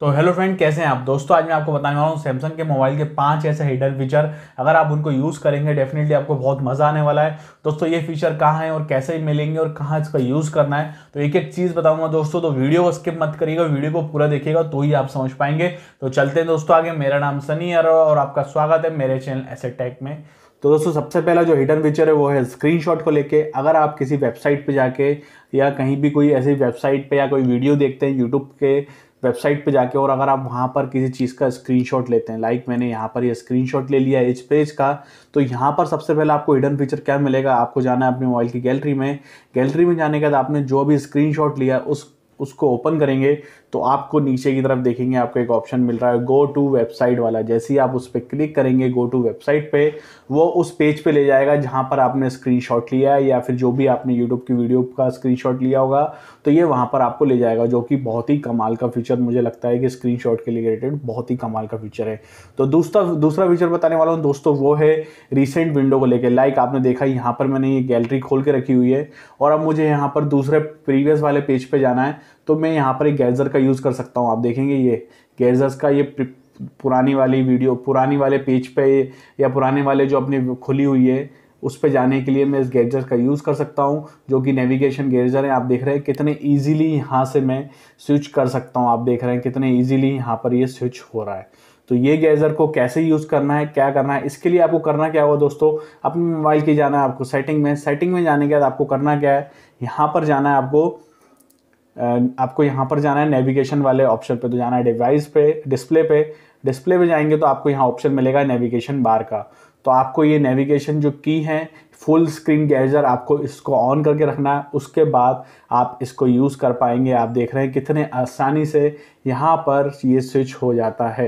तो hello friend कैसे हैं आप दोस्तों आज मैं आपको बताने वाला हूँ सैमसंग के मोबाइल के पांच ऐसे हिडन फीचर अगर आप उनको यूज़ करेंगे डेफिनेटली आपको बहुत मज़ा आने वाला है दोस्तों ये फीचर कहाँ है और कैसे मिलेंगे और कहाँ इसका यूज़ करना है तो एक एक चीज़ बताऊंगा दोस्तों तो वीडियो को स्किप मत करिएगा वीडियो को पूरा देखिएगा तो ही आप समझ पाएंगे तो चलते हैं दोस्तों आगे मेरा नाम सनी अर और आपका स्वागत है मेरे चैनल एस टेक में तो दोस्तों सबसे पहला जो हिडन फीचर है वो है स्क्रीनशॉट को लेके अगर आप किसी वेबसाइट पे जाके या कहीं भी कोई ऐसी वेबसाइट पे या कोई वीडियो देखते हैं यूट्यूब के वेबसाइट पे जाके और अगर आप वहाँ पर किसी चीज़ का स्क्रीनशॉट लेते हैं लाइक मैंने यहाँ पर ये यह स्क्रीनशॉट ले लिया है इस पेज का तो यहाँ पर सबसे पहले आपको हिडन फीचर क्या मिलेगा आपको जाना है अपने मोबाइल की गैलरी में गैलरी में जाने के बाद आपने जो भी स्क्रीनशॉट लिया उस उसको ओपन करेंगे तो आपको नीचे की तरफ देखेंगे आपको एक ऑप्शन मिल रहा है गो टू वेबसाइट वाला जैसे ही आप उस पर क्लिक करेंगे गो टू वेबसाइट पे वो उस पेज पे ले जाएगा जहां पर आपने स्क्रीनशॉट लिया है या फिर जो भी आपने यूट्यूब की वीडियो का स्क्रीनशॉट लिया होगा तो ये वहाँ पर आपको ले जाएगा जो कि बहुत ही कमाल का फीचर मुझे लगता है कि स्क्रीन के लिए रिलेटेड बहुत ही कमाल का फीचर है तो दूसरा दूसरा फीचर बताने वाला हूँ दोस्तों वो है रिसेंट विंडो को लेकर लाइक आपने देखा यहाँ पर मैंने ये गैलरी खोल के रखी हुई है और अब मुझे यहाँ पर दूसरे प्रीवियस वाले पेज पर जाना है तो मैं यहाँ पर एक गैजर का यूज़ कर सकता हूँ आप देखेंगे ये गैजर्स का ये पुरानी वाली वीडियो पुरानी वाले पेज पे या पुराने वाले जो अपनी खुली हुई है उस पर जाने के लिए मैं इस गैजर का यूज़ कर सकता हूँ जो कि नेविगेशन गैजर है आप देख रहे हैं कितने इजीली यहाँ से मैं स्विच कर सकता हूँ आप देख रहे हैं कितने इजीली यहाँ पर ये स्विच हो रहा है तो ये गैजर को कैसे यूज़ करना है क्या करना है इसके लिए आपको करना क्या होगा दोस्तों अपने मोबाइल की जाना है आपको सेटिंग में सेटिंग में जाने के बाद आपको करना क्या है यहाँ पर जाना है आपको आपको यहाँ पर जाना है नेविगेशन वाले ऑप्शन पे तो जाना है डिवाइस पे डिस्प्ले पे डिस्प्ले पे जाएंगे तो आपको यहाँ ऑप्शन मिलेगा नेविगेशन बार का तो आपको ये नेविगेशन जो की है फुल स्क्रीन गैजर आपको इसको ऑन करके रखना है उसके बाद आप इसको यूज़ कर पाएंगे आप देख रहे हैं कितने आसानी से यहाँ पर ये स्विच हो जाता है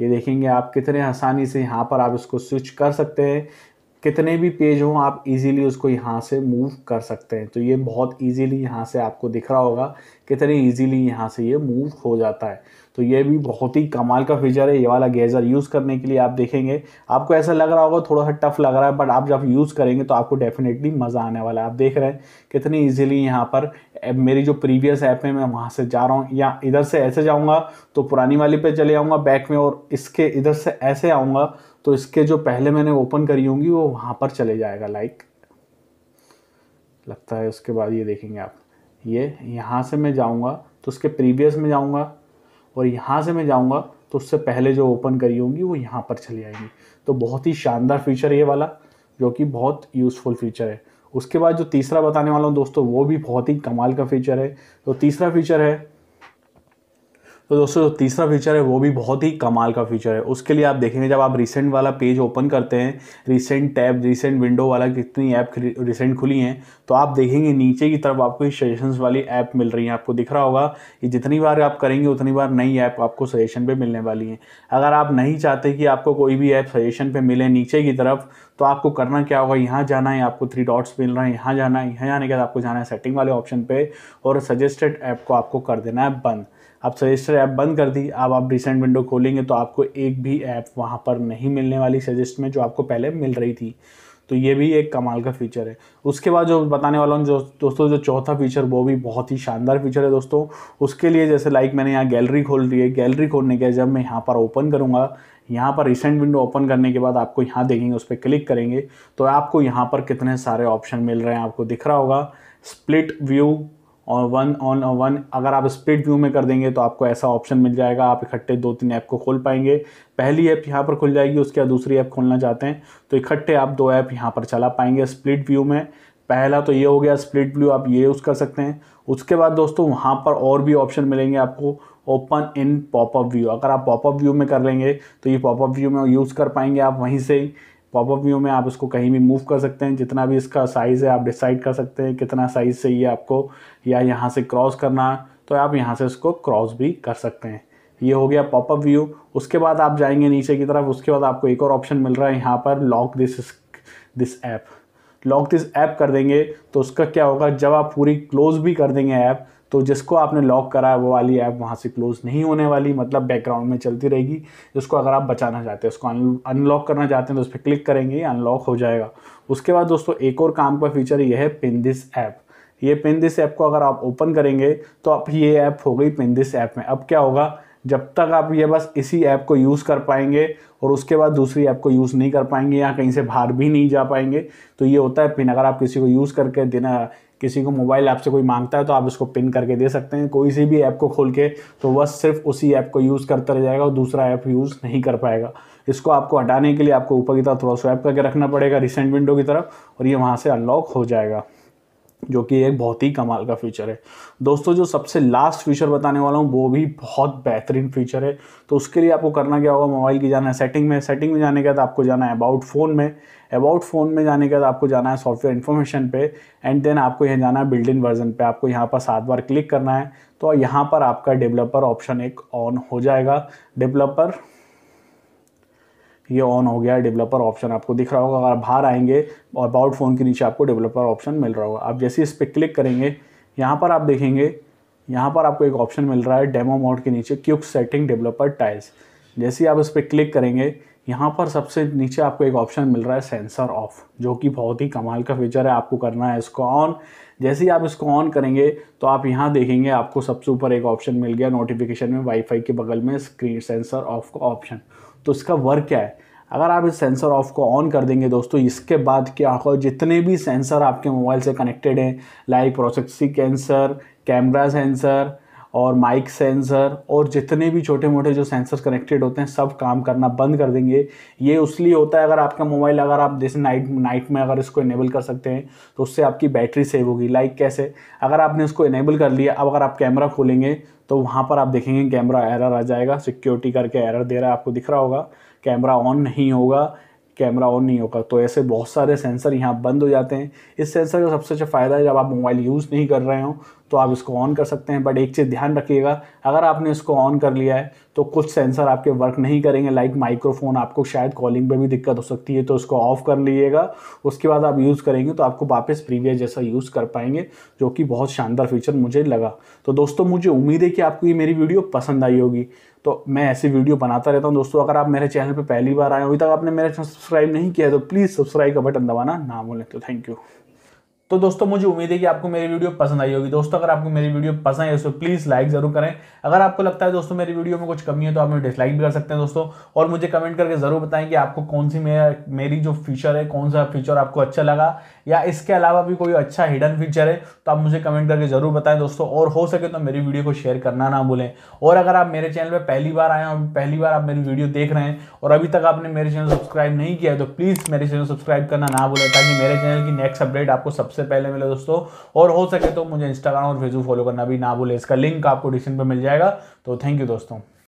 ये देखेंगे आप कितने आसानी से यहाँ पर आप इसको स्विच कर सकते हैं कितने भी पेज हों आप इजीली उसको यहाँ से मूव कर सकते हैं तो ये बहुत इजीली यहाँ से आपको दिख रहा होगा कितने इजीली यहाँ से ये मूव हो जाता है तो ये भी बहुत ही कमाल का फीचर है ये वाला गेजर यूज़ करने के लिए आप देखेंगे आपको ऐसा लग रहा होगा थोड़ा सा टफ लग रहा है बट आप जब यूज़ करेंगे तो आपको डेफिनेटली मज़ा आने वाला है आप देख रहे हैं कितनी ईजिली यहाँ पर मेरी जो प्रीवियस ऐप है मैं वहाँ से जा रहा हूँ या इधर से ऐसे जाऊँगा तो पुरानी वाली पे चले आऊँगा बैक में और इसके इधर से ऐसे आऊँगा तो इसके जो पहले मैंने ओपन करी होंगी वो वहाँ पर चले जाएगा लाइक लगता है उसके बाद ये देखेंगे आप ये यहाँ से मैं जाऊँगा तो उसके प्रीवियस में जाऊँगा और यहाँ से मैं जाऊँगा तो उससे पहले जो ओपन करी होंगी वो यहाँ पर चली आएगी तो बहुत ही शानदार फीचर ये वाला जो कि बहुत यूज़फुल फीचर है उसके बाद जो तीसरा बताने वाला हूँ दोस्तों वो भी बहुत ही कमाल का फीचर है तो तीसरा फीचर है तो दोस्तों जो तीसरा फीचर है वो भी बहुत ही कमाल का फीचर है उसके लिए आप देखेंगे जब आप रिसेंट वाला पेज ओपन करते हैं रिसेंट टैब रिसेंट विंडो वाला कितनी ऐप रिसेंट खुली हैं तो आप देखेंगे नीचे की तरफ आपको सजेशंस वाली ऐप मिल रही हैं आपको दिख रहा होगा कि जितनी बार आप करेंगे उतनी बार नई ऐप आपको सजेशन पर मिलने वाली हैं अगर आप नहीं चाहते कि आपको कोई भी ऐप सजेशन पर मिले नीचे की तरफ तो आपको करना क्या होगा यहाँ जाना है आपको थ्री डॉट्स मिल रहे हैं यहाँ जाना है यहाँ जाने के बाद आपको जाना है सेटिंग वाले ऑप्शन पर और सजेस्टेड ऐप को आपको कर देना है बंद आप सजेस्टर ऐप बंद कर दी अब आप रिसेंट विंडो खोलेंगे तो आपको एक भी ऐप वहाँ पर नहीं मिलने वाली सजेस्ट में जो आपको पहले मिल रही थी तो ये भी एक कमाल का फीचर है उसके बाद जो बताने वाला हूँ जो दोस्तों जो चौथा फीचर वो भी बहुत ही शानदार फीचर है दोस्तों उसके लिए जैसे लाइक मैंने यहाँ गैलरी खोल दी है गैलरी खोलने के जब मैं यहाँ पर ओपन करूँगा यहाँ पर रिसेंट विंडो ओपन करने के बाद आपको यहाँ देखेंगे उस पर क्लिक करेंगे तो आपको यहाँ पर कितने सारे ऑप्शन मिल रहे हैं आपको दिख रहा होगा स्प्लिट व्यू और वन ऑन वन अगर आप स्प्लिट व्यू में कर देंगे तो आपको ऐसा ऑप्शन मिल जाएगा आप इकट्ठे दो तीन ऐप को खोल पाएंगे पहली ऐप यहाँ पर खुल जाएगी उसके बाद दूसरी ऐप खोलना चाहते हैं तो इकट्ठे आप दो ऐप यहाँ पर चला पाएंगे स्प्लिट व्यू में पहला तो ये हो गया स्प्लिट व्यू आप ये यूज़ कर सकते हैं उसके बाद दोस्तों वहाँ पर और भी ऑप्शन मिलेंगे आपको ओपन इन पॉपअप व्यू अगर आप पॉपअप व्यू में कर लेंगे तो ये पॉपअप व्यू में यूज़ कर पाएंगे आप वहीं से ही पॉपअप व्यू में आप उसको कहीं भी मूव कर सकते हैं जितना भी इसका साइज़ है आप डिसाइड कर सकते हैं कितना साइज़ चाहिए आपको या यहाँ से क्रॉस करना तो आप यहाँ से इसको क्रॉस भी कर सकते हैं ये हो गया पॉपअप व्यू उसके बाद आप जाएंगे नीचे की तरफ उसके बाद आपको एक और ऑप्शन मिल रहा है यहाँ पर lock this this app lock this app कर देंगे तो उसका क्या होगा जब आप पूरी क्लोज भी कर देंगे ऐप तो जिसको आपने लॉक करा है वो वाली ऐप वहाँ से क्लोज़ नहीं होने वाली मतलब बैकग्राउंड में चलती रहेगी जिसको अगर आप बचाना चाहते हैं उसको अनलॉक करना चाहते हैं तो उस पर क्लिक करेंगे अनलॉक हो जाएगा उसके बाद दोस्तों एक और काम का फीचर यह है पिंदिस ऐप ये पिन दिस ऐप को अगर आप ओपन करेंगे तो आप ये ऐप हो गई पिन दिस ऐप में अब क्या होगा जब तक आप ये बस इसी ऐप को यूज़ कर पाएंगे और उसके बाद दूसरी ऐप को यूज़ नहीं कर पाएंगे या कहीं से बाहर भी नहीं जा पाएंगे तो ये होता है पिन अगर आप किसी को यूज़ करके देना किसी को मोबाइल ऐप से कोई मांगता है तो आप इसको पिन करके दे सकते हैं कोई सी भी ऐप को खोल के तो वह सिर्फ उसी ऐप को यूज़ करता रह जाएगा और दूसरा ऐप यूज़ नहीं कर पाएगा इसको आपको हटाने के लिए आपको ऊपर की तरफ थोड़ा स्वैप करके रखना पड़ेगा रिसेंट विंडो की तरफ और ये वहाँ से अनलॉक हो जाएगा जो कि एक बहुत ही कमाल का फीचर है दोस्तों जो सबसे लास्ट फीचर बताने वाला हूँ वो भी बहुत बेहतरीन फीचर है तो उसके लिए आपको करना क्या होगा मोबाइल की जाना है सेटिंग में सेटिंग में जाने के बाद आपको जाना है अबाउट फ़ोन में अबाउट फ़ोन में जाने के बाद आपको जाना है सॉफ्टवेयर इन्फॉर्मेशन पे एंड देन आपको यहाँ जाना है बिल्ड इन वर्जन पे आपको यहाँ पर सात बार क्लिक करना है तो यहाँ पर आपका डेवलपर ऑप्शन एक ऑन हो जाएगा डेवलपर ये ऑन हो गया डेवलपर ऑप्शन आपको दिख रहा होगा अगर आप बाहर आएंगे और अबाउट फ़ोन के नीचे आपको डेवलपर ऑप्शन मिल रहा होगा आप जैसे इस पर क्लिक करेंगे यहाँ पर आप देखेंगे यहाँ पर आपको एक ऑप्शन मिल रहा है डेमो मोड के नीचे क्यूक सेटिंग डेवलपर टाइल्स जैसे ही आप इस पर क्लिक करेंगे यहाँ पर सबसे नीचे आपको एक ऑप्शन मिल रहा है सेंसर ऑफ जो कि बहुत ही कमाल का फीचर है आपको करना है इसको ऑन जैसे ही आप इसको ऑन करेंगे तो आप यहाँ देखेंगे आपको सबसे ऊपर एक ऑप्शन मिल गया नोटिफिकेशन में वाईफाई के बगल में स्क्रीन सेंसर ऑफ का ऑप्शन तो इसका वर्क क्या है अगर आप इस सेंसर ऑफ को ऑन कर देंगे दोस्तों इसके बाद क्या होगा जितने भी सेंसर आपके मोबाइल से कनेक्टेड हैं like processing sensor camera sensor और माइक सेंसर और जितने भी छोटे मोटे जो सेंसर कनेक्टेड होते हैं सब काम करना बंद कर देंगे ये उसलिए होता है अगर आपका मोबाइल अगर आप जैसे नाइट नाइट में अगर इसको इनेबल कर सकते हैं तो उससे आपकी बैटरी सेव होगी लाइक कैसे अगर आपने इसको इनेबल कर लिया अब अगर आप कैमरा खोलेंगे तो वहाँ पर आप देखेंगे कैमरा एरर आ जाएगा सिक्योरिटी करके एरर दे रहा है आपको दिख रहा होगा कैमरा ऑन नहीं होगा कैमरा ऑन नहीं होगा तो ऐसे बहुत सारे सेंसर यहाँ बंद हो जाते हैं इस सेंसर का सबसे अच्छा फ़ायदा है जब आप मोबाइल यूज़ नहीं कर रहे हो तो आप इसको ऑन कर सकते हैं बट एक चीज़ ध्यान रखिएगा अगर आपने इसको ऑन कर लिया है तो कुछ सेंसर आपके वर्क नहीं करेंगे लाइक माइक्रोफोन आपको शायद कॉलिंग पे भी दिक्कत हो सकती है तो उसको ऑफ कर लीजिएगा उसके बाद आप यूज़ करेंगे तो आपको वापस प्रीवियस जैसा यूज़ कर पाएंगे जो कि बहुत शानदार फीचर मुझे लगा तो दोस्तों मुझे उम्मीद है कि आपको ये मेरी वीडियो पसंद आई होगी तो मैं ऐसी वीडियो बनाता रहता हूँ दोस्तों अगर आप मेरे चैनल पर पहली बार आए अभी तक आपने मेरा चैनल सब्सक्राइब नहीं किया है तो प्लीज़ सब्सक्राइब का बटन दबाना ना भूलें तो थैंक यू तो दोस्तों मुझे उम्मीद है कि आपको मेरी वीडियो पसंद आई होगी दोस्तों अगर आपको मेरी वीडियो पसंद आई है तो प्लीज़ लाइक जरूर करें अगर आपको लगता है दोस्तों मेरी वीडियो में कुछ कमी है तो आप मुझे डिसलाइक भी कर सकते हैं दोस्तों और मुझे कमेंट करके ज़रूर बताएं कि आपको कौन सी मेरी जो फीचर है कौन सा फीचर आपको अच्छा लगा या इसके अलावा भी कोई अच्छा हिडन फीचर है तो आप मुझे कमेंट करके ज़रूर बताएं दोस्तों और हो सके तो मेरी वीडियो को शेयर करना ना भूलें और अगर आप मेरे चैनल पर पहली बार आए और पहली बार आप मेरी वीडियो देख रहे हैं और अभी तक आपने मेरे चैनल सब्सक्राइब नहीं किया है तो प्लीज़ मेरे चैनल सब्सक्राइब करना ना भूलें ताकि मेरे चैनल की नेक्स्ट अपडेट आपको सबसे सबसे पहले मिले दोस्तों और हो सके तो मुझे इंस्टाग्राम और फेसबुक फॉलो करना भी ना भूले इसका लिंक आपको डिस्क्रिप्शन पर मिल जाएगा तो थैंक यू दोस्तों